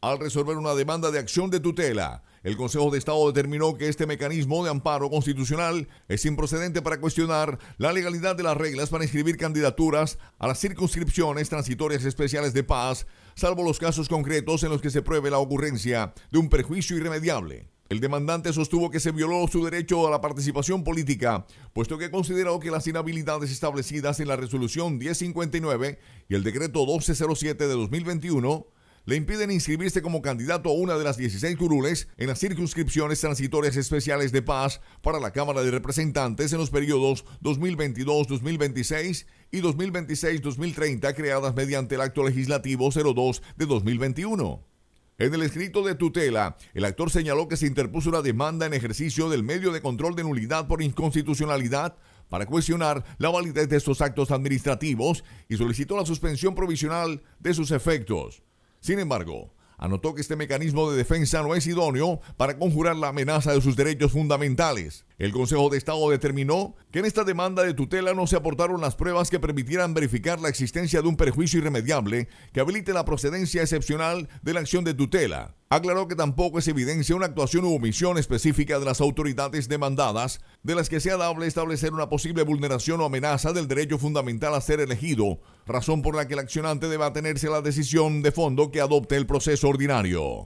al resolver una demanda de acción de tutela. El Consejo de Estado determinó que este mecanismo de amparo constitucional es improcedente para cuestionar la legalidad de las reglas para inscribir candidaturas a las circunscripciones transitorias especiales de paz, salvo los casos concretos en los que se pruebe la ocurrencia de un perjuicio irremediable. El demandante sostuvo que se violó su derecho a la participación política, puesto que consideró que las inhabilidades establecidas en la resolución 1059 y el decreto 1207 de 2021 le impiden inscribirse como candidato a una de las 16 curules en las circunscripciones transitorias especiales de paz para la Cámara de Representantes en los periodos 2022-2026 y 2026-2030 creadas mediante el Acto Legislativo 02 de 2021. En el escrito de tutela, el actor señaló que se interpuso una demanda en ejercicio del medio de control de nulidad por inconstitucionalidad para cuestionar la validez de estos actos administrativos y solicitó la suspensión provisional de sus efectos. Sin embargo, anotó que este mecanismo de defensa no es idóneo para conjurar la amenaza de sus derechos fundamentales. El Consejo de Estado determinó que en esta demanda de tutela no se aportaron las pruebas que permitieran verificar la existencia de un perjuicio irremediable que habilite la procedencia excepcional de la acción de tutela. Aclaró que tampoco es evidencia una actuación u omisión específica de las autoridades demandadas, de las que sea dable establecer una posible vulneración o amenaza del derecho fundamental a ser elegido razón por la que el accionante debe tenerse a la decisión de fondo que adopte el proceso ordinario.